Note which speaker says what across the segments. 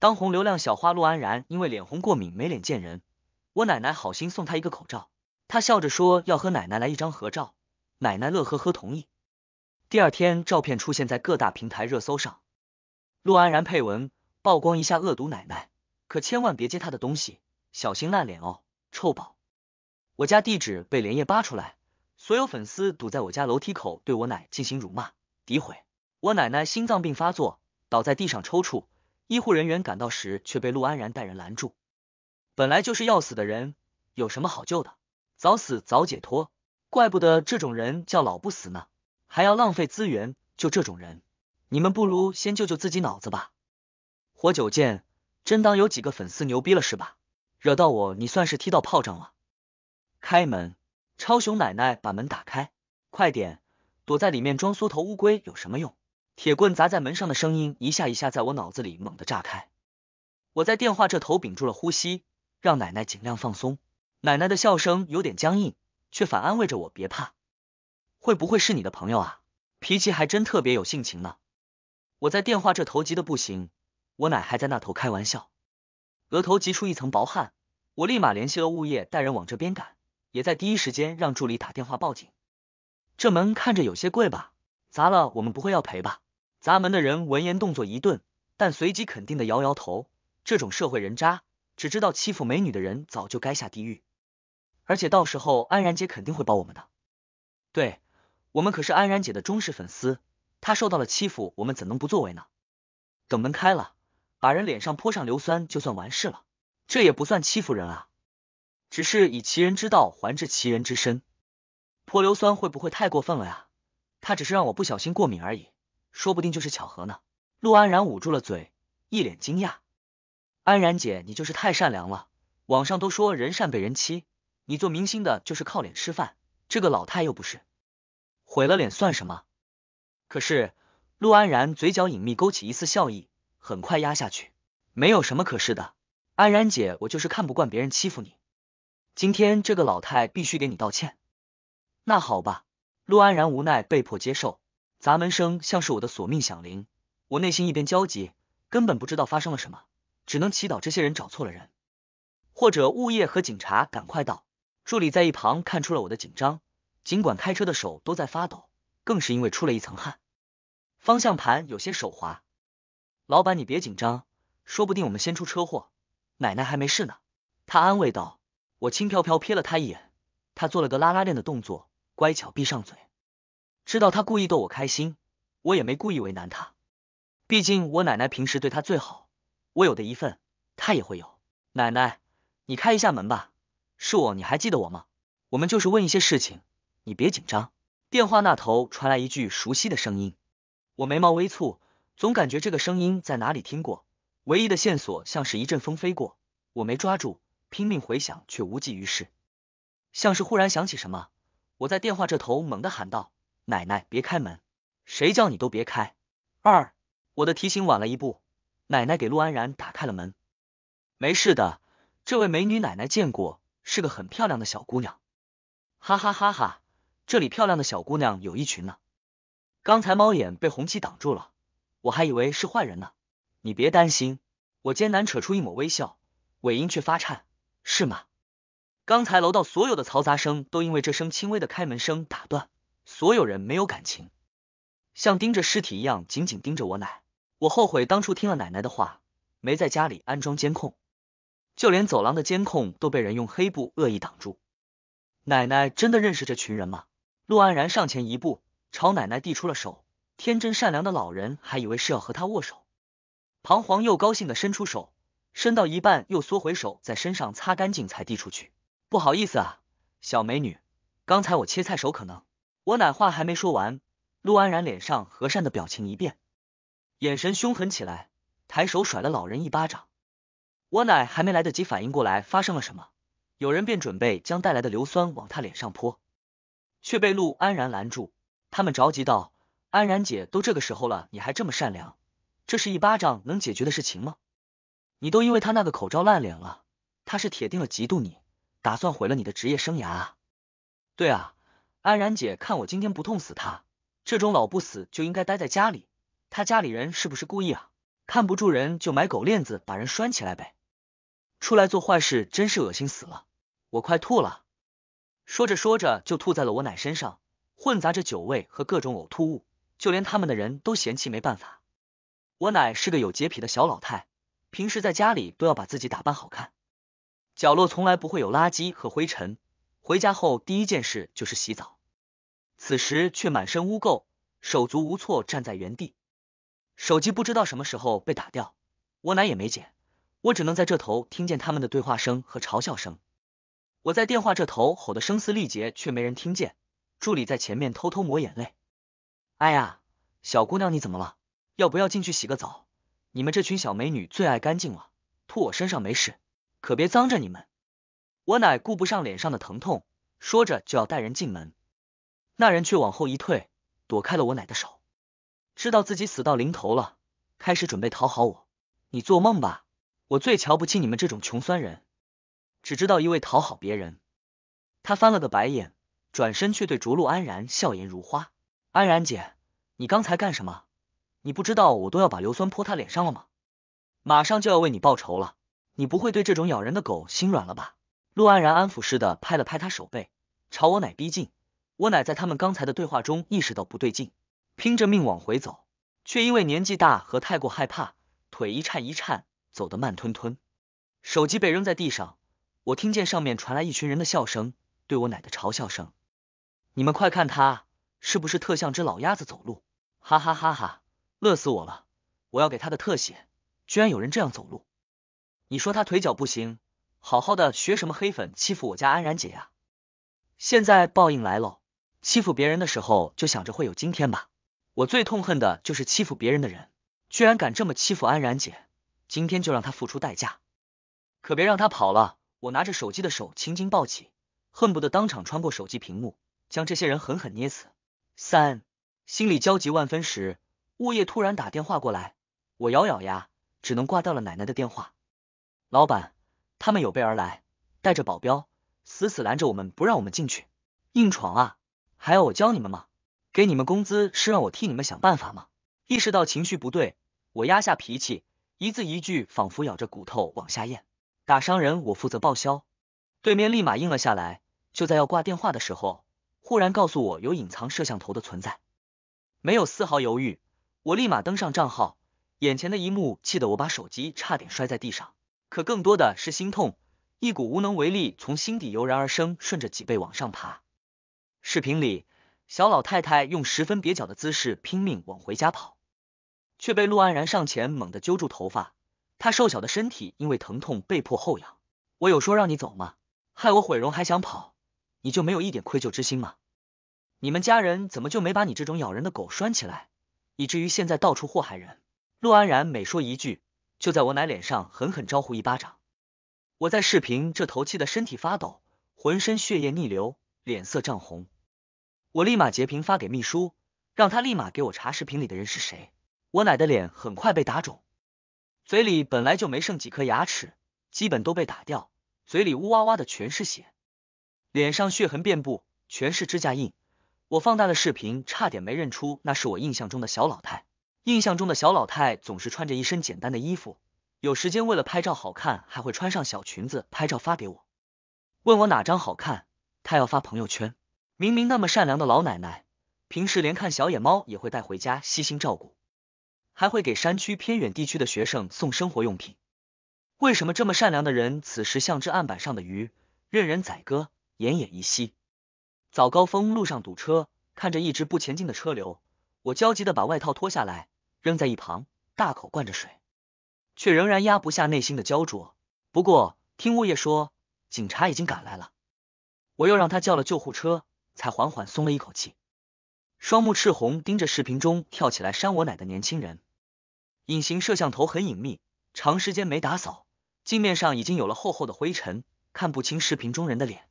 Speaker 1: 当红流量小花陆安然因为脸红过敏没脸见人，我奶奶好心送她一个口罩，她笑着说要和奶奶来一张合照，奶奶乐呵呵同意。第二天，照片出现在各大平台热搜上，陆安然配文曝光一下恶毒奶奶，可千万别接她的东西，小心烂脸哦，臭宝！我家地址被连夜扒出来，所有粉丝堵在我家楼梯口对我奶进行辱骂诋毁，我奶奶心脏病发作，倒在地上抽搐。医护人员赶到时，却被陆安然带人拦住。本来就是要死的人，有什么好救的？早死早解脱，怪不得这种人叫老不死呢。还要浪费资源，救这种人，你们不如先救救自己脑子吧。活久见，真当有几个粉丝牛逼了是吧？惹到我，你算是踢到炮仗了。开门，超雄奶奶把门打开，快点，躲在里面装缩头乌龟有什么用？铁棍砸在门上的声音一下一下在我脑子里猛地炸开，我在电话这头屏住了呼吸，让奶奶尽量放松。奶奶的笑声有点僵硬，却反安慰着我：“别怕，会不会是你的朋友啊？脾气还真特别有性情呢。”我在电话这头急得不行，我奶还在那头开玩笑，额头急出一层薄汗。我立马联系了物业，带人往这边赶，也在第一时间让助理打电话报警。这门看着有些贵吧？砸了我们不会要赔吧？砸门的人闻言动作一顿，但随即肯定的摇摇头。这种社会人渣，只知道欺负美女的人，早就该下地狱。而且到时候安然姐肯定会帮我们的。对，我们可是安然姐的忠实粉丝，她受到了欺负，我们怎能不作为呢？等门开了，把人脸上泼上硫酸，就算完事了。这也不算欺负人啊，只是以其人之道还治其人之身。泼硫酸会不会太过分了呀？他只是让我不小心过敏而已。说不定就是巧合呢。陆安然捂住了嘴，一脸惊讶。安然姐，你就是太善良了。网上都说人善被人欺，你做明星的就是靠脸吃饭，这个老太又不是毁了脸算什么？可是，陆安然嘴角隐秘勾起一丝笑意，很快压下去。没有什么可是的，安然姐，我就是看不惯别人欺负你。今天这个老太必须给你道歉。那好吧，陆安然无奈被迫接受。砸门声像是我的索命响铃，我内心一边焦急，根本不知道发生了什么，只能祈祷这些人找错了人，或者物业和警察赶快到。助理在一旁看出了我的紧张，尽管开车的手都在发抖，更是因为出了一层汗，方向盘有些手滑。老板，你别紧张，说不定我们先出车祸，奶奶还没事呢。他安慰道。我轻飘飘瞥了他一眼，他做了个拉拉链的动作，乖巧闭上嘴。知道他故意逗我开心，我也没故意为难他。毕竟我奶奶平时对他最好，我有的一份，他也会有。奶奶，你开一下门吧，是我，你还记得我吗？我们就是问一些事情，你别紧张。电话那头传来一句熟悉的声音，我眉毛微蹙，总感觉这个声音在哪里听过。唯一的线索像是一阵风飞过，我没抓住，拼命回想却无济于事。像是忽然想起什么，我在电话这头猛地喊道。奶奶，别开门！谁叫你都别开！二，我的提醒晚了一步。奶奶给陆安然打开了门，没事的。这位美女奶奶见过，是个很漂亮的小姑娘。哈哈哈哈！这里漂亮的小姑娘有一群呢。刚才猫眼被红旗挡住了，我还以为是坏人呢。你别担心，我艰难扯出一抹微笑，尾音却发颤。是吗？刚才楼道所有的嘈杂声都因为这声轻微的开门声打断。所有人没有感情，像盯着尸体一样紧紧盯着我奶。我后悔当初听了奶奶的话，没在家里安装监控，就连走廊的监控都被人用黑布恶意挡住。奶奶真的认识这群人吗？陆安然上前一步，朝奶奶递出了手。天真善良的老人还以为是要和他握手，彷徨又高兴的伸出手，伸到一半又缩回手，在身上擦干净才递出去。不好意思啊，小美女，刚才我切菜手可能。我奶话还没说完，陆安然脸上和善的表情一变，眼神凶狠起来，抬手甩了老人一巴掌。我奶还没来得及反应过来发生了什么，有人便准备将带来的硫酸往他脸上泼，却被陆安然拦住。他们着急道：“安然姐，都这个时候了，你还这么善良，这是一巴掌能解决的事情吗？你都因为他那个口罩烂脸了，他是铁定了嫉妒你，打算毁了你的职业生涯啊！”对啊。安然姐，看我今天不痛死他！这种老不死就应该待在家里。他家里人是不是故意啊？看不住人就买狗链子把人拴起来呗！出来做坏事真是恶心死了，我快吐了。说着说着就吐在了我奶身上，混杂着酒味和各种呕吐物，就连他们的人都嫌弃，没办法。我奶是个有洁癖的小老太，平时在家里都要把自己打扮好看，角落从来不会有垃圾和灰尘。回家后第一件事就是洗澡，此时却满身污垢，手足无措站在原地。手机不知道什么时候被打掉，我奶也没捡，我只能在这头听见他们的对话声和嘲笑声。我在电话这头吼得声嘶力竭，却没人听见。助理在前面偷偷抹眼泪。哎呀，小姑娘你怎么了？要不要进去洗个澡？你们这群小美女最爱干净了，吐我身上没事，可别脏着你们。我奶顾不上脸上的疼痛，说着就要带人进门，那人却往后一退，躲开了我奶的手，知道自己死到临头了，开始准备讨好我。你做梦吧！我最瞧不起你们这种穷酸人，只知道一味讨好别人。他翻了个白眼，转身却对着陆安然笑颜如花。安然姐，你刚才干什么？你不知道我都要把硫酸泼他脸上了吗？马上就要为你报仇了，你不会对这种咬人的狗心软了吧？陆安然安抚似的拍了拍他手背，朝我奶逼近。我奶在他们刚才的对话中意识到不对劲，拼着命往回走，却因为年纪大和太过害怕，腿一颤一颤，走得慢吞吞。手机被扔在地上，我听见上面传来一群人的笑声，对我奶的嘲笑声：“你们快看，他是不是特像只老鸭子走路？哈哈哈哈，乐死我了！我要给他的特写。居然有人这样走路，你说他腿脚不行。”好好的学什么黑粉欺负我家安然姐呀！现在报应来喽！欺负别人的时候就想着会有今天吧。我最痛恨的就是欺负别人的人，居然敢这么欺负安然姐，今天就让他付出代价！可别让他跑了！我拿着手机的手青筋暴起，恨不得当场穿过手机屏幕，将这些人狠狠捏死。三心里焦急万分时，物业突然打电话过来，我咬咬牙，只能挂掉了奶奶的电话。老板。他们有备而来，带着保镖，死死拦着我们，不让我们进去，硬闯啊！还要我教你们吗？给你们工资是让我替你们想办法吗？意识到情绪不对，我压下脾气，一字一句，仿佛咬着骨头往下咽。打伤人我负责报销。对面立马应了下来。就在要挂电话的时候，忽然告诉我有隐藏摄像头的存在。没有丝毫犹豫，我立马登上账号。眼前的一幕气得我把手机差点摔在地上。可更多的是心痛，一股无能为力从心底油然而生，顺着脊背往上爬。视频里，小老太太用十分蹩脚的姿势拼命往回家跑，却被陆安然上前猛地揪住头发。她瘦小的身体因为疼痛被迫后仰。我有说让你走吗？害我毁容还想跑？你就没有一点愧疚之心吗？你们家人怎么就没把你这种咬人的狗拴起来，以至于现在到处祸害人？陆安然每说一句。就在我奶脸上狠狠招呼一巴掌，我在视频这头气得身体发抖，浑身血液逆流，脸色涨红。我立马截屏发给秘书，让他立马给我查视频里的人是谁。我奶的脸很快被打肿，嘴里本来就没剩几颗牙齿，基本都被打掉，嘴里呜哇哇的全是血，脸上血痕遍布，全是指甲印。我放大了视频，差点没认出那是我印象中的小老太。印象中的小老太总是穿着一身简单的衣服，有时间为了拍照好看，还会穿上小裙子拍照发给我，问我哪张好看，她要发朋友圈。明明那么善良的老奶奶，平时连看小野猫也会带回家悉心照顾，还会给山区偏远地区的学生送生活用品。为什么这么善良的人，此时像只案板上的鱼，任人宰割，奄奄一息？早高峰路上堵车，看着一直不前进的车流。我焦急的把外套脱下来扔在一旁，大口灌着水，却仍然压不下内心的焦灼。不过听物业说警察已经赶来了，我又让他叫了救护车，才缓缓松了一口气。双目赤红，盯着视频中跳起来扇我奶的年轻人。隐形摄像头很隐秘，长时间没打扫，镜面上已经有了厚厚的灰尘，看不清视频中人的脸。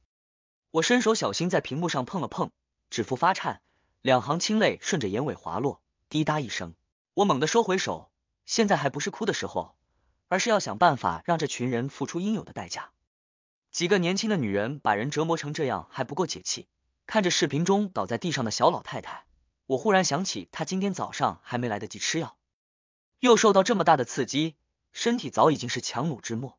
Speaker 1: 我伸手小心在屏幕上碰了碰，指腹发颤。两行清泪顺着眼尾滑落，滴答一声，我猛地收回手。现在还不是哭的时候，而是要想办法让这群人付出应有的代价。几个年轻的女人把人折磨成这样还不够解气。看着视频中倒在地上的小老太太，我忽然想起她今天早上还没来得及吃药，又受到这么大的刺激，身体早已经是强弩之末。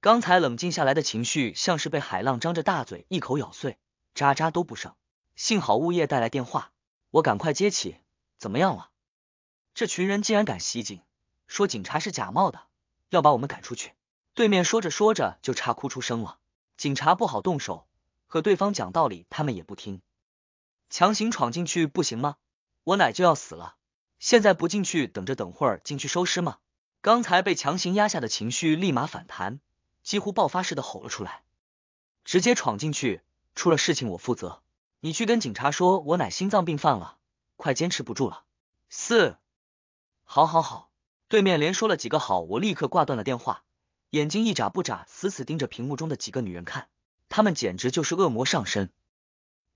Speaker 1: 刚才冷静下来的情绪，像是被海浪张着大嘴一口咬碎，渣渣都不剩。幸好物业带来电话，我赶快接起。怎么样了？这群人竟然敢袭警，说警察是假冒的，要把我们赶出去。对面说着说着就差哭出声了。警察不好动手，和对方讲道理他们也不听，强行闯进去不行吗？我奶就要死了，现在不进去，等着等会儿进去收尸吗？刚才被强行压下的情绪立马反弹，几乎爆发似的吼了出来，直接闯进去，出了事情我负责。你去跟警察说，我奶心脏病犯了，快坚持不住了。四，好好好，对面连说了几个好，我立刻挂断了电话，眼睛一眨不眨，死死盯着屏幕中的几个女人看，他们简直就是恶魔上身，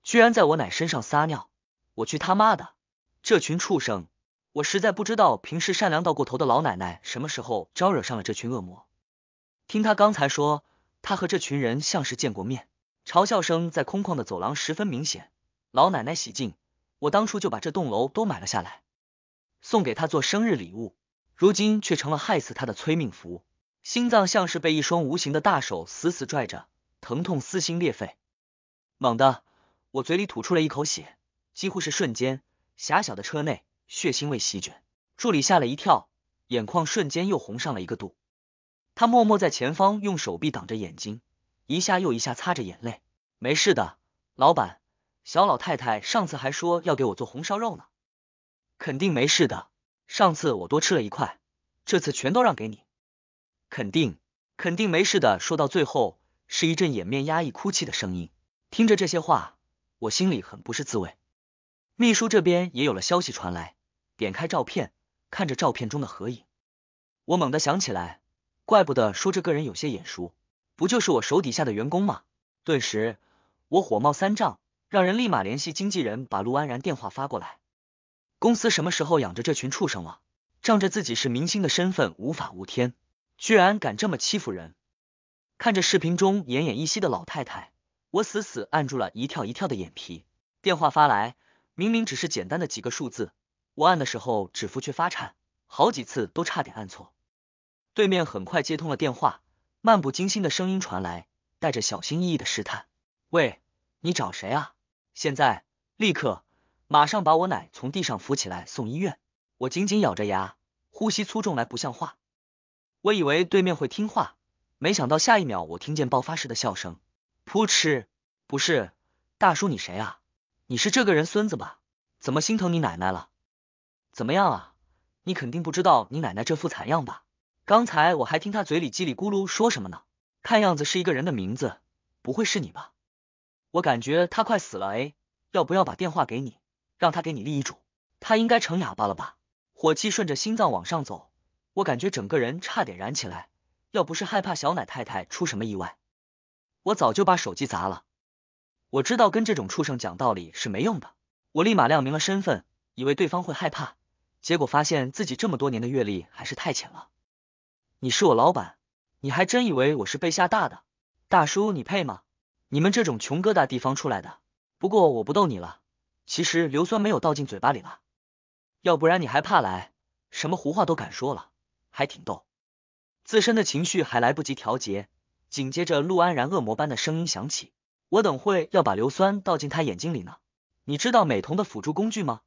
Speaker 1: 居然在我奶身上撒尿，我去他妈的，这群畜生！我实在不知道平时善良到过头的老奶奶什么时候招惹上了这群恶魔。听他刚才说，他和这群人像是见过面。嘲笑声在空旷的走廊十分明显。老奶奶喜静，我当初就把这栋楼都买了下来，送给她做生日礼物，如今却成了害死她的催命符。心脏像是被一双无形的大手死死拽着，疼痛撕心裂肺。猛的，我嘴里吐出了一口血，几乎是瞬间，狭小的车内血腥味席卷。助理吓了一跳，眼眶瞬间又红上了一个度。他默默在前方用手臂挡着眼睛。一下又一下擦着眼泪，没事的，老板，小老太太上次还说要给我做红烧肉呢，肯定没事的。上次我多吃了一块，这次全都让给你，肯定肯定没事的。说到最后是一阵掩面压抑哭泣的声音，听着这些话，我心里很不是滋味。秘书这边也有了消息传来，点开照片，看着照片中的合影，我猛地想起来，怪不得说这个人有些眼熟。不就是我手底下的员工吗？顿时我火冒三丈，让人立马联系经纪人，把陆安然电话发过来。公司什么时候养着这群畜生了？仗着自己是明星的身份无法无天，居然敢这么欺负人！看着视频中奄奄一息的老太太，我死死按住了一跳一跳的眼皮。电话发来，明明只是简单的几个数字，我按的时候指腹却发颤，好几次都差点按错。对面很快接通了电话。漫不经心的声音传来，带着小心翼翼的试探。喂，你找谁啊？现在、立刻、马上把我奶从地上扶起来送医院！我紧紧咬着牙，呼吸粗重，来不像话。我以为对面会听话，没想到下一秒我听见爆发式的笑声，扑哧！不是，大叔你谁啊？你是这个人孙子吧？怎么心疼你奶奶了？怎么样啊？你肯定不知道你奶奶这副惨样吧？刚才我还听他嘴里叽里咕噜说什么呢，看样子是一个人的名字，不会是你吧？我感觉他快死了诶，要不要把电话给你，让他给你立遗嘱？他应该成哑巴了吧？火气顺着心脏往上走，我感觉整个人差点燃起来，要不是害怕小奶太太出什么意外，我早就把手机砸了。我知道跟这种畜生讲道理是没用的，我立马亮明了身份，以为对方会害怕，结果发现自己这么多年的阅历还是太浅了。你是我老板，你还真以为我是被吓大的？大叔，你配吗？你们这种穷疙瘩地方出来的。不过我不逗你了，其实硫酸没有倒进嘴巴里了，要不然你还怕来？什么胡话都敢说了，还挺逗。自身的情绪还来不及调节，紧接着陆安然恶魔般的声音响起：“我等会要把硫酸倒进他眼睛里呢，你知道美瞳的辅助工具吗？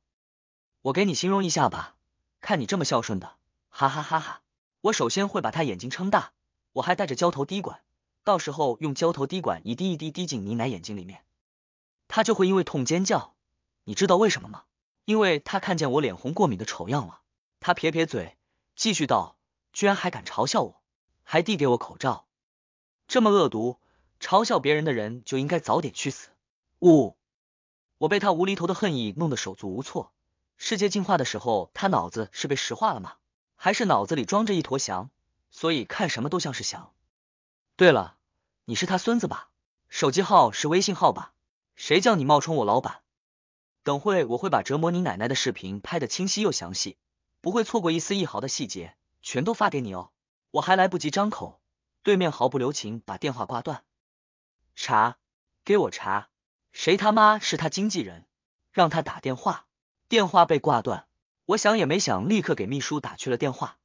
Speaker 1: 我给你形容一下吧，看你这么孝顺的，哈哈哈哈。”我首先会把他眼睛撑大，我还带着胶头滴管，到时候用胶头滴管一滴一滴滴进你奶眼睛里面，他就会因为痛尖叫。你知道为什么吗？因为他看见我脸红过敏的丑样了。他撇撇嘴，继续道：“居然还敢嘲笑我，还递给我口罩，这么恶毒，嘲笑别人的人就应该早点去死。”呜，我被他无厘头的恨意弄得手足无措。世界进化的时候，他脑子是被石化了吗？还是脑子里装着一坨翔，所以看什么都像是翔。对了，你是他孙子吧？手机号是微信号吧？谁叫你冒充我老板？等会我会把折磨你奶奶的视频拍的清晰又详细，不会错过一丝一毫的细节，全都发给你哦。我还来不及张口，对面毫不留情把电话挂断。查，给我查，谁他妈是他经纪人？让他打电话。电话被挂断。我想也没想，立刻给秘书打去了电话。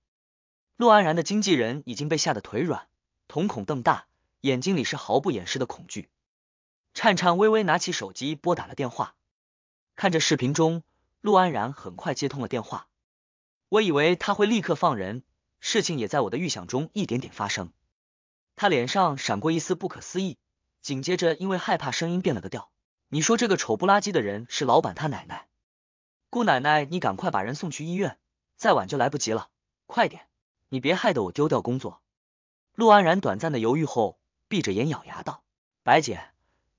Speaker 1: 陆安然的经纪人已经被吓得腿软，瞳孔瞪大，眼睛里是毫不掩饰的恐惧，颤颤巍巍拿起手机拨打了电话。看着视频中，陆安然很快接通了电话。我以为他会立刻放人，事情也在我的预想中一点点发生。他脸上闪过一丝不可思议，紧接着因为害怕，声音变了个调。你说这个丑不拉几的人是老板他奶奶？姑奶奶，你赶快把人送去医院，再晚就来不及了。快点，你别害得我丢掉工作。陆安然短暂的犹豫后，闭着眼咬牙道：“白姐，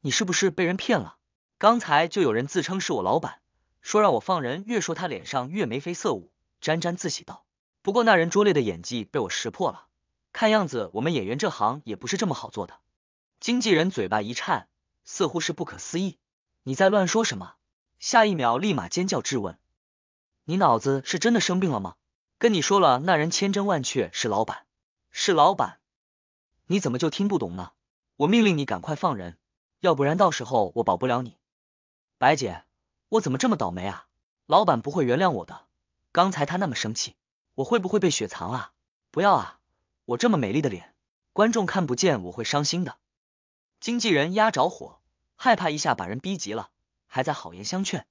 Speaker 1: 你是不是被人骗了？刚才就有人自称是我老板，说让我放人。越说他脸上越眉飞色舞，沾沾自喜道：不过那人拙劣的演技被我识破了，看样子我们演员这行也不是这么好做的。”经纪人嘴巴一颤，似乎是不可思议：“你在乱说什么？”下一秒，立马尖叫质问：“你脑子是真的生病了吗？跟你说了，那人千真万确是老板，是老板，你怎么就听不懂呢？我命令你赶快放人，要不然到时候我保不了你。”白姐，我怎么这么倒霉啊？老板不会原谅我的。刚才他那么生气，我会不会被雪藏啊？不要啊！我这么美丽的脸，观众看不见，我会伤心的。经纪人压着火，害怕一下把人逼急了。还在好言相劝，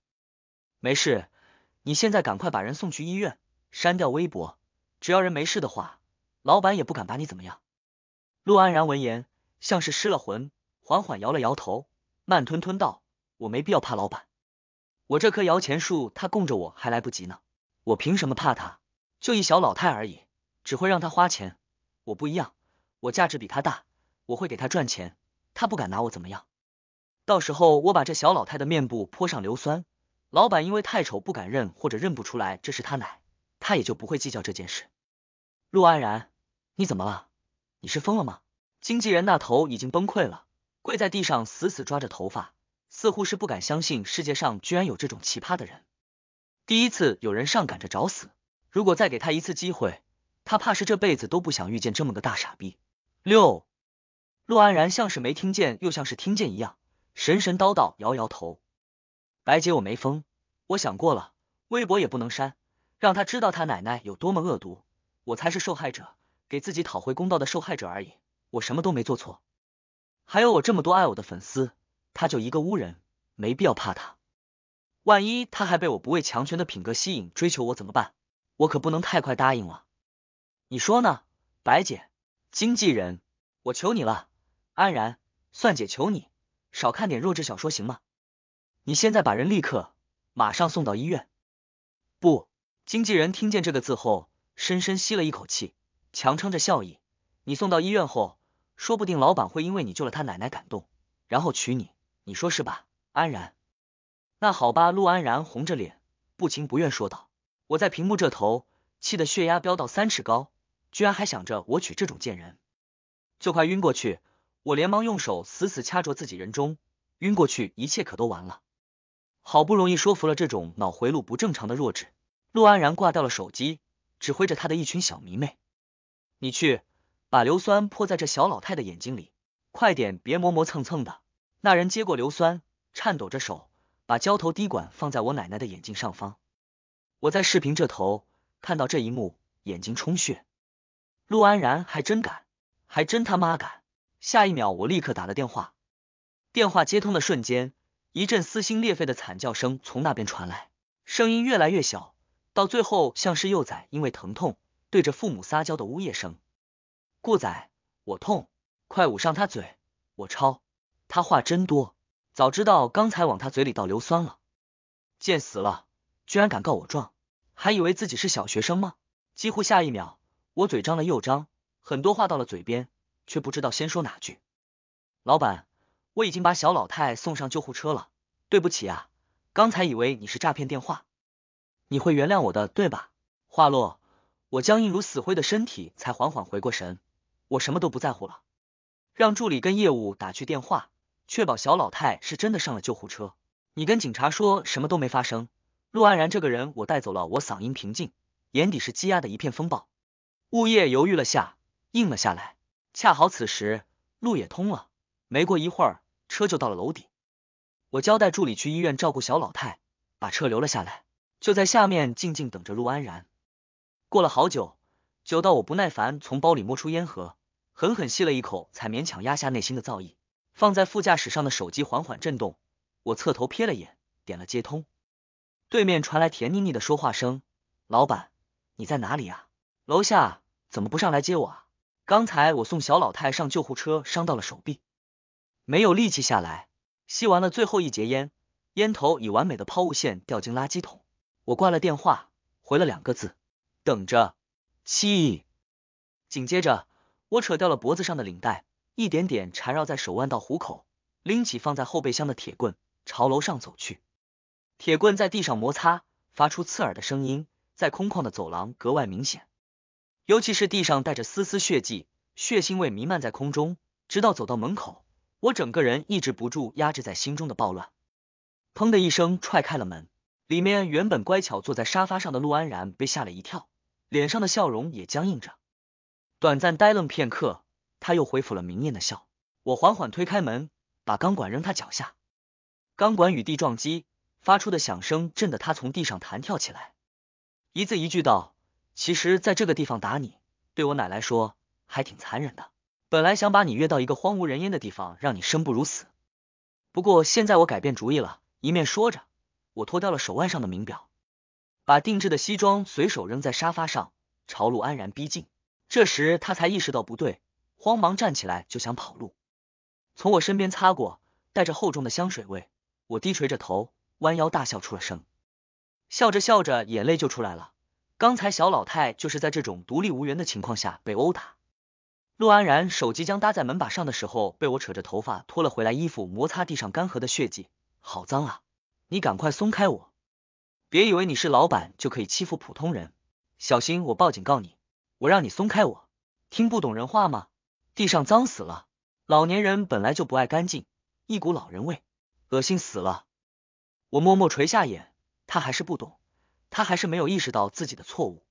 Speaker 1: 没事，你现在赶快把人送去医院，删掉微博。只要人没事的话，老板也不敢把你怎么样。陆安然闻言，像是失了魂，缓缓摇了摇头，慢吞吞道：“我没必要怕老板，我这棵摇钱树，他供着我还来不及呢，我凭什么怕他？就一小老太而已，只会让他花钱。我不一样，我价值比他大，我会给他赚钱，他不敢拿我怎么样。”到时候我把这小老太的面部泼上硫酸，老板因为太丑不敢认或者认不出来，这是他奶，他也就不会计较这件事。陆安然，你怎么了？你是疯了吗？经纪人那头已经崩溃了，跪在地上死死抓着头发，似乎是不敢相信世界上居然有这种奇葩的人。第一次有人上赶着找死，如果再给他一次机会，他怕是这辈子都不想遇见这么个大傻逼。六，陆安然像是没听见，又像是听见一样。神神叨叨，摇摇头。白姐，我没疯，我想过了，微博也不能删，让他知道他奶奶有多么恶毒，我才是受害者，给自己讨回公道的受害者而已，我什么都没做错。还有我这么多爱我的粉丝，他就一个污人，没必要怕他。万一他还被我不畏强权的品格吸引，追求我怎么办？我可不能太快答应了。你说呢，白姐？经纪人，我求你了，安然，算姐求你。少看点弱智小说行吗？你现在把人立刻马上送到医院。不，经纪人听见这个字后，深深吸了一口气，强撑着笑意。你送到医院后，说不定老板会因为你救了他奶奶感动，然后娶你。你说是吧，安然？那好吧，陆安然红着脸，不情不愿说道：“我在屏幕这头，气得血压飙到三尺高，居然还想着我娶这种贱人，就快晕过去。”我连忙用手死死掐着自己人中，晕过去，一切可都完了。好不容易说服了这种脑回路不正常的弱智，陆安然挂掉了手机，指挥着他的一群小迷妹：“你去把硫酸泼在这小老太的眼睛里，快点，别磨磨蹭蹭的。”那人接过硫酸，颤抖着手把胶头滴管放在我奶奶的眼睛上方。我在视频这头看到这一幕，眼睛充血。陆安然还真敢，还真他妈敢！下一秒，我立刻打了电话。电话接通的瞬间，一阵撕心裂肺的惨叫声从那边传来，声音越来越小，到最后像是幼崽因为疼痛对着父母撒娇的呜咽声。顾仔，我痛，快捂上他嘴！我抄。他话真多，早知道刚才往他嘴里倒硫酸了，贱死了，居然敢告我状，还以为自己是小学生吗？几乎下一秒，我嘴张了又张，很多话到了嘴边。却不知道先说哪句。老板，我已经把小老太送上救护车了，对不起啊，刚才以为你是诈骗电话，你会原谅我的对吧？话落，我僵硬如死灰的身体才缓缓回过神，我什么都不在乎了。让助理跟业务打去电话，确保小老太是真的上了救护车。你跟警察说什么都没发生。陆安然这个人，我带走了。我嗓音平静，眼底是积压的一片风暴。物业犹豫了下，应了下来。恰好此时路也通了，没过一会儿车就到了楼顶。我交代助理去医院照顾小老太，把车留了下来，就在下面静静等着陆安然。过了好久，久到我不耐烦，从包里摸出烟盒，狠狠吸了一口，才勉强压下内心的躁意。放在副驾驶上的手机缓缓震动，我侧头瞥了眼，点了接通。对面传来甜腻腻的说话声：“老板，你在哪里啊？楼下怎么不上来接我啊？”刚才我送小老太上救护车，伤到了手臂，没有力气下来。吸完了最后一节烟，烟头以完美的抛物线掉进垃圾桶。我挂了电话，回了两个字：等着。七。紧接着，我扯掉了脖子上的领带，一点点缠绕在手腕到虎口，拎起放在后备箱的铁棍，朝楼上走去。铁棍在地上摩擦，发出刺耳的声音，在空旷的走廊格外明显。尤其是地上带着丝丝血迹，血腥味弥漫在空中。直到走到门口，我整个人抑制不住压制在心中的暴乱，砰的一声踹开了门。里面原本乖巧坐在沙发上的陆安然被吓了一跳，脸上的笑容也僵硬着。短暂呆愣片刻，他又恢复了明艳的笑。我缓缓推开门，把钢管扔他脚下，钢管与地撞击发出的响声震得他从地上弹跳起来，一字一句道。其实，在这个地方打你，对我奶来说还挺残忍的。本来想把你约到一个荒无人烟的地方，让你生不如死。不过现在我改变主意了。一面说着，我脱掉了手腕上的名表，把定制的西装随手扔在沙发上，朝陆安然逼近。这时他才意识到不对，慌忙站起来就想跑路，从我身边擦过，带着厚重的香水味。我低垂着头，弯腰大笑出了声，笑着笑着，眼泪就出来了。刚才小老太就是在这种独立无援的情况下被殴打。陆安然手机将搭在门把上的时候，被我扯着头发拖了回来，衣服摩擦地上干涸的血迹，好脏啊！你赶快松开我！别以为你是老板就可以欺负普通人，小心我报警告你！我让你松开我，听不懂人话吗？地上脏死了，老年人本来就不爱干净，一股老人味，恶心死了。我默默垂下眼，他还是不懂。他还是没有意识到自己的错误，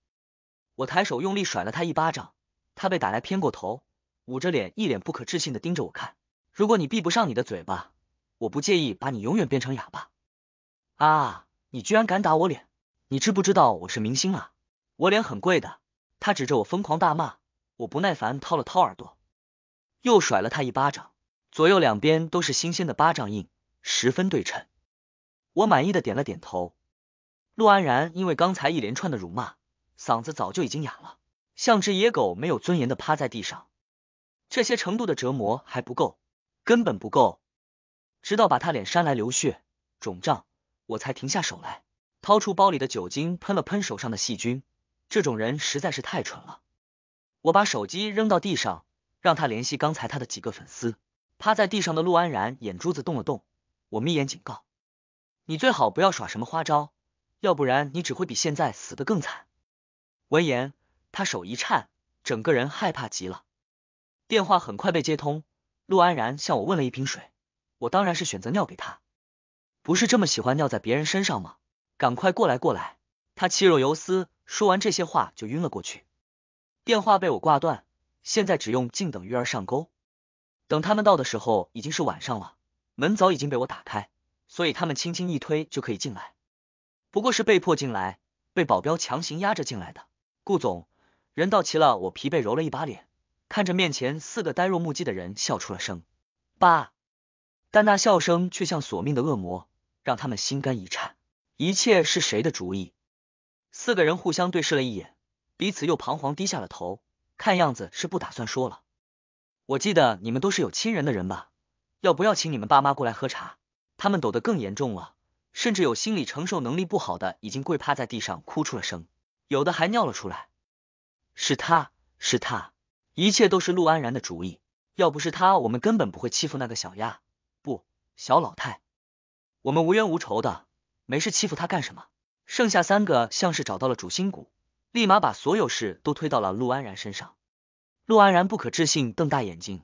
Speaker 1: 我抬手用力甩了他一巴掌，他被打来偏过头，捂着脸，一脸不可置信的盯着我看。如果你闭不上你的嘴巴，我不介意把你永远变成哑巴。啊！你居然敢打我脸！你知不知道我是明星啊？我脸很贵的！他指着我疯狂大骂，我不耐烦掏了掏耳朵，又甩了他一巴掌，左右两边都是新鲜的巴掌印，十分对称。我满意的点了点头。陆安然因为刚才一连串的辱骂，嗓子早就已经哑了，像只野狗没有尊严的趴在地上。这些程度的折磨还不够，根本不够，直到把他脸扇来流血、肿胀，我才停下手来，掏出包里的酒精喷了喷手上的细菌。这种人实在是太蠢了。我把手机扔到地上，让他联系刚才他的几个粉丝。趴在地上的陆安然眼珠子动了动，我眯眼警告：“你最好不要耍什么花招。”要不然你只会比现在死的更惨。闻言，他手一颤，整个人害怕极了。电话很快被接通，陆安然向我问了一瓶水，我当然是选择尿给他，不是这么喜欢尿在别人身上吗？赶快过来，过来！他气若游丝，说完这些话就晕了过去。电话被我挂断，现在只用静等鱼儿上钩。等他们到的时候，已经是晚上了，门早已经被我打开，所以他们轻轻一推就可以进来。不过是被迫进来，被保镖强行压着进来的。顾总，人到齐了。我疲惫揉了一把脸，看着面前四个呆若木鸡的人，笑出了声。爸，但那笑声却像索命的恶魔，让他们心肝一颤。一切是谁的主意？四个人互相对视了一眼，彼此又彷徨，低下了头。看样子是不打算说了。我记得你们都是有亲人的人吧？要不要请你们爸妈过来喝茶？他们抖得更严重了。甚至有心理承受能力不好的，已经跪趴在地上哭出了声，有的还尿了出来。是他是他，一切都是陆安然的主意。要不是他，我们根本不会欺负那个小丫，不小老太。我们无冤无仇的，没事欺负他干什么？剩下三个像是找到了主心骨，立马把所有事都推到了陆安然身上。陆安然不可置信，瞪大眼睛：“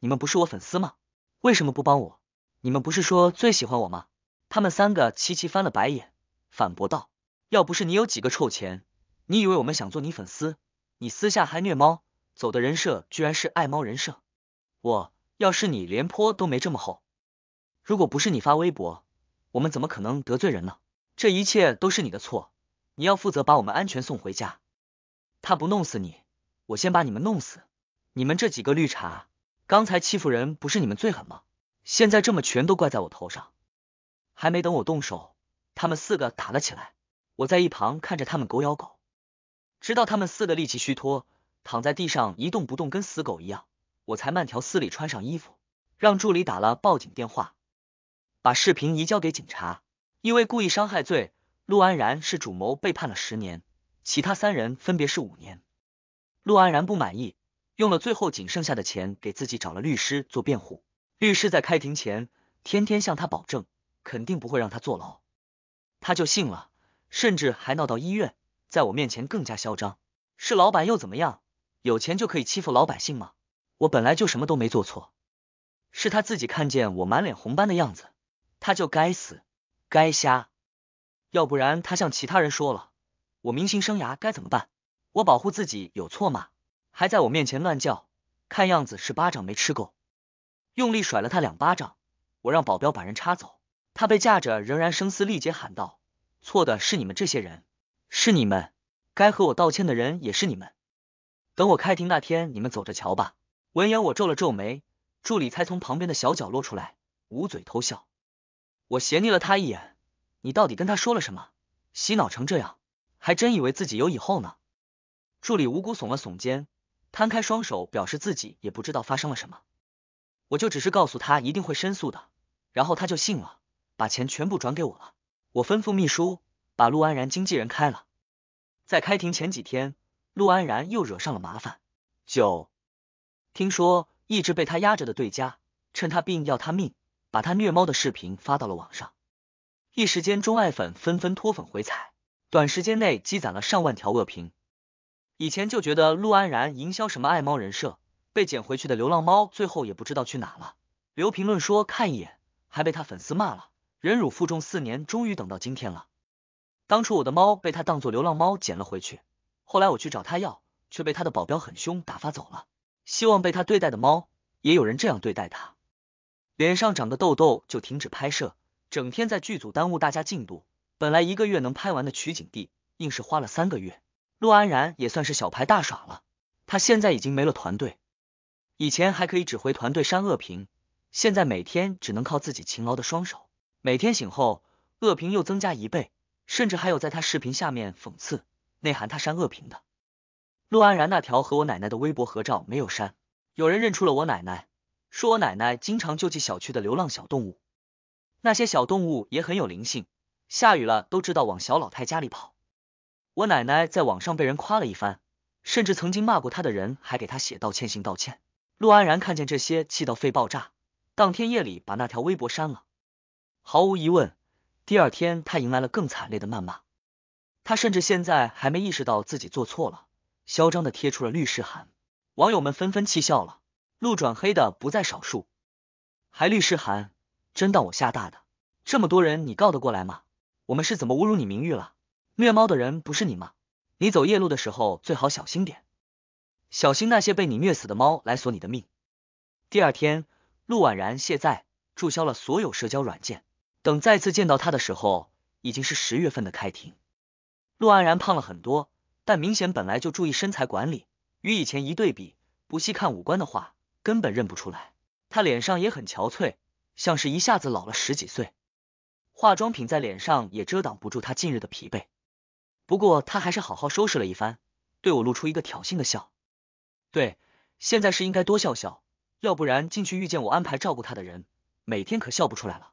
Speaker 1: 你们不是我粉丝吗？为什么不帮我？你们不是说最喜欢我吗？”他们三个齐齐翻了白眼，反驳道：“要不是你有几个臭钱，你以为我们想做你粉丝？你私下还虐猫，走的人设居然是爱猫人设。我要是你，连坡都没这么厚。如果不是你发微博，我们怎么可能得罪人呢？这一切都是你的错，你要负责把我们安全送回家。他不弄死你，我先把你们弄死。你们这几个绿茶，刚才欺负人不是你们最狠吗？现在这么全都怪在我头上。”还没等我动手，他们四个打了起来。我在一旁看着他们狗咬狗，直到他们四个力气虚脱，躺在地上一动不动，跟死狗一样，我才慢条斯理穿上衣服，让助理打了报警电话，把视频移交给警察，因为故意伤害罪，陆安然是主谋，被判了十年，其他三人分别是五年。陆安然不满意，用了最后仅剩下的钱给自己找了律师做辩护。律师在开庭前天天向他保证。肯定不会让他坐牢，他就信了，甚至还闹到医院，在我面前更加嚣张。是老板又怎么样？有钱就可以欺负老百姓吗？我本来就什么都没做错，是他自己看见我满脸红斑的样子，他就该死，该瞎。要不然他向其他人说了，我明星生涯该怎么办？我保护自己有错吗？还在我面前乱叫，看样子是巴掌没吃够，用力甩了他两巴掌，我让保镖把人插走。他被架着，仍然声嘶力竭喊道：“错的是你们这些人，是你们该和我道歉的人也是你们。等我开庭那天，你们走着瞧吧。”闻言，我皱了皱眉，助理才从旁边的小角落出来，捂嘴偷笑。我斜睨了他一眼：“你到底跟他说了什么？洗脑成这样，还真以为自己有以后呢？”助理无辜耸了耸肩，摊开双手表示自己也不知道发生了什么。我就只是告诉他一定会申诉的，然后他就信了。把钱全部转给我了，我吩咐秘书把陆安然经纪人开了。在开庭前几天，陆安然又惹上了麻烦。九，听说一直被他压着的对家趁他病要他命，把他虐猫的视频发到了网上，一时间钟爱粉纷纷脱粉回踩，短时间内积攒了上万条恶评。以前就觉得陆安然营销什么爱猫人设，被捡回去的流浪猫最后也不知道去哪了，留评论说看一眼，还被他粉丝骂了。忍辱负重四年，终于等到今天了。当初我的猫被他当做流浪猫捡了回去，后来我去找他要，却被他的保镖很凶打发走了。希望被他对待的猫，也有人这样对待他。脸上长的痘痘就停止拍摄，整天在剧组耽误大家进度。本来一个月能拍完的取景地，硬是花了三个月。陆安然也算是小牌大耍了。他现在已经没了团队，以前还可以指挥团队删恶评，现在每天只能靠自己勤劳的双手。每天醒后，恶评又增加一倍，甚至还有在他视频下面讽刺、内涵他删恶评的。陆安然那条和我奶奶的微博合照没有删，有人认出了我奶奶，说我奶奶经常救济小区的流浪小动物，那些小动物也很有灵性，下雨了都知道往小老太家里跑。我奶奶在网上被人夸了一番，甚至曾经骂过她的人还给她写道歉信道歉。陆安然看见这些，气到肺爆炸，当天夜里把那条微博删了。毫无疑问，第二天他迎来了更惨烈的谩骂。他甚至现在还没意识到自己做错了，嚣张的贴出了律师函。网友们纷纷气笑了，路转黑的不在少数。还律师函，真当我吓大的？这么多人你告得过来吗？我们是怎么侮辱你名誉了？虐猫的人不是你吗？你走夜路的时候最好小心点，小心那些被你虐死的猫来索你的命。第二天，陆婉然卸载、注销了所有社交软件。等再次见到他的时候，已经是十月份的开庭。陆安然胖了很多，但明显本来就注意身材管理，与以前一对比，不细看五官的话根本认不出来。他脸上也很憔悴，像是一下子老了十几岁。化妆品在脸上也遮挡不住他近日的疲惫。不过他还是好好收拾了一番，对我露出一个挑衅的笑。对，现在是应该多笑笑，要不然进去遇见我安排照顾他的人，每天可笑不出来了。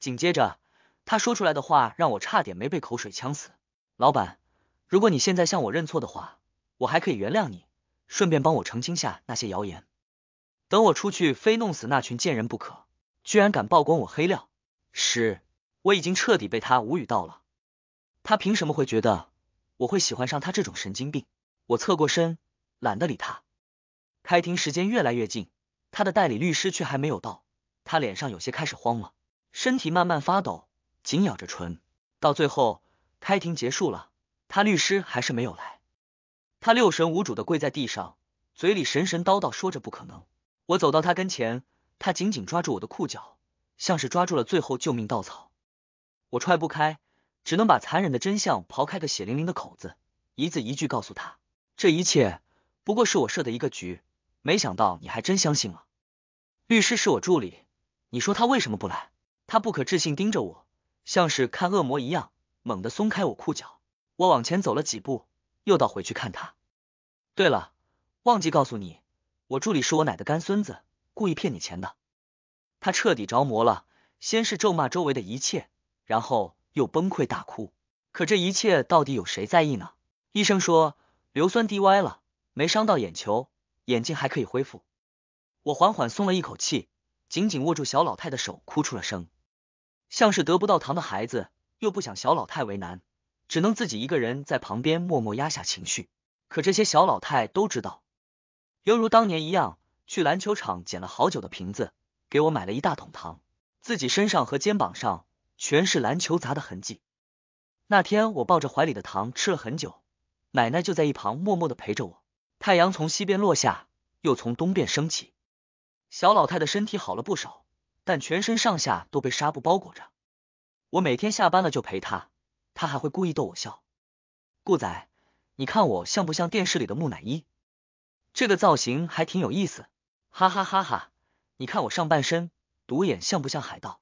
Speaker 1: 紧接着，他说出来的话让我差点没被口水呛死。老板，如果你现在向我认错的话，我还可以原谅你，顺便帮我澄清下那些谣言。等我出去，非弄死那群贱人不可！居然敢曝光我黑料！是，我已经彻底被他无语到了。他凭什么会觉得我会喜欢上他这种神经病？我侧过身，懒得理他。开庭时间越来越近，他的代理律师却还没有到，他脸上有些开始慌了。身体慢慢发抖，紧咬着唇，到最后开庭结束了，他律师还是没有来。他六神无主的跪在地上，嘴里神神叨叨说着不可能。我走到他跟前，他紧紧抓住我的裤脚，像是抓住了最后救命稻草。我踹不开，只能把残忍的真相刨开个血淋淋的口子，一字一句告诉他，这一切不过是我设的一个局，没想到你还真相信了。律师是我助理，你说他为什么不来？他不可置信盯着我，像是看恶魔一样，猛地松开我裤脚。我往前走了几步，又倒回去看他。对了，忘记告诉你，我助理是我奶的干孙子，故意骗你钱的。他彻底着魔了，先是咒骂周围的一切，然后又崩溃大哭。可这一切到底有谁在意呢？医生说硫酸滴歪了，没伤到眼球，眼睛还可以恢复。我缓缓松了一口气，紧紧握住小老太的手，哭出了声。像是得不到糖的孩子，又不想小老太为难，只能自己一个人在旁边默默压下情绪。可这些小老太都知道，犹如当年一样，去篮球场捡了好久的瓶子，给我买了一大桶糖，自己身上和肩膀上全是篮球砸的痕迹。那天我抱着怀里的糖吃了很久，奶奶就在一旁默默的陪着我。太阳从西边落下，又从东边升起。小老太的身体好了不少。但全身上下都被纱布包裹着。我每天下班了就陪他，他还会故意逗我笑。顾仔，你看我像不像电视里的木乃伊？这个造型还挺有意思，哈哈哈哈！你看我上半身独眼像不像海盗？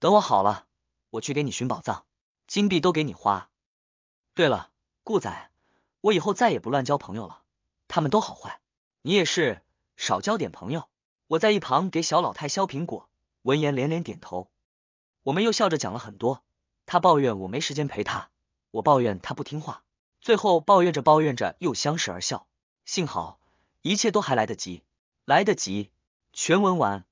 Speaker 1: 等我好了，我去给你寻宝藏，金币都给你花。对了，顾仔，我以后再也不乱交朋友了，他们都好坏。你也是，少交点朋友。我在一旁给小老太削苹果。闻言连连点头，我们又笑着讲了很多。他抱怨我没时间陪他，我抱怨他不听话，最后抱怨着抱怨着又相视而笑。幸好一切都还来得及，来得及。全文完。